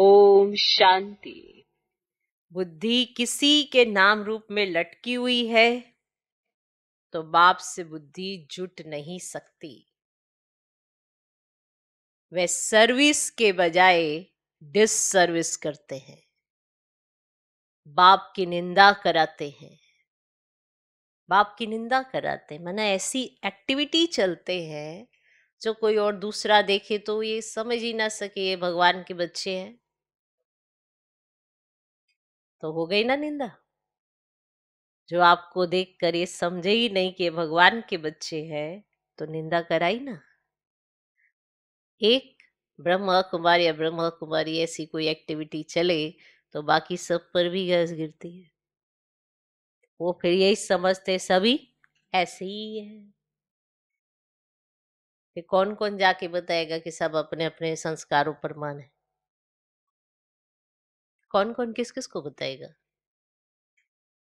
ओम शांति बुद्धि किसी के नाम रूप में लटकी हुई है तो बाप से बुद्धि जुट नहीं सकती वे सर्विस के बजाय डिससर्विस करते हैं बाप की निंदा कराते हैं बाप की निंदा कराते हैं मना ऐसी एक्टिविटी चलते हैं जो कोई और दूसरा देखे तो ये समझ ही ना सके ये भगवान के बच्चे हैं तो हो गई ना निंदा जो आपको देख कर ये समझे ही नहीं कि भगवान के बच्चे हैं तो निंदा कराई ना एक ब्रह्म कुमार या ब्रह्म कुमारी ऐसी कोई एक्टिविटी चले तो बाकी सब पर भी गैस गिरती है वो फिर यही समझते सभी ऐसे ही है कौन कौन जाके बताएगा कि सब अपने अपने संस्कारों पर माने कौन कौन किस किस को बताएगा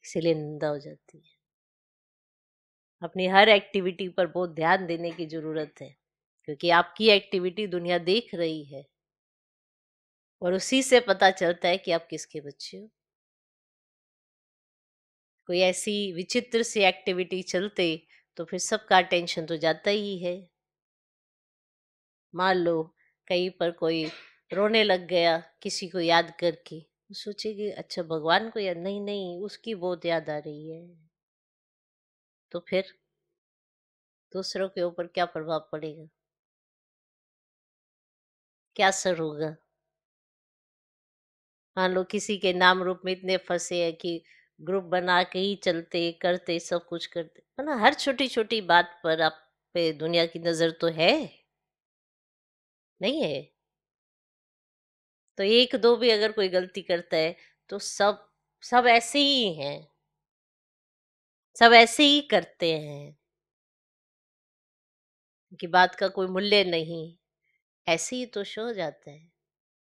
इसीलिए निंदा हो जाती है अपनी हर एक्टिविटी पर बहुत ध्यान देने की जरूरत है क्योंकि आपकी एक्टिविटी दुनिया देख रही है और उसी से पता चलता है कि आप किसके बच्चे हो कोई ऐसी विचित्र सी एक्टिविटी चलते तो फिर सबका टेंशन तो जाता ही है मान लो कहीं पर कोई रोने लग गया किसी को याद करके सोचे कि अच्छा भगवान को याद नहीं नहीं उसकी बहुत याद आ रही है तो फिर दूसरों के ऊपर क्या प्रभाव पड़ेगा क्या असर होगा मान लो किसी के नाम रूप में इतने फंसे हैं कि ग्रुप बना के ही चलते करते सब कुछ करते है ना हर छोटी छोटी बात पर आप पे दुनिया की नजर तो है नहीं है तो एक दो भी अगर कोई गलती करता है तो सब सब ऐसे ही हैं सब ऐसे ही करते हैं कि बात का कोई मूल्य नहीं ऐसे ही तो शो जाता है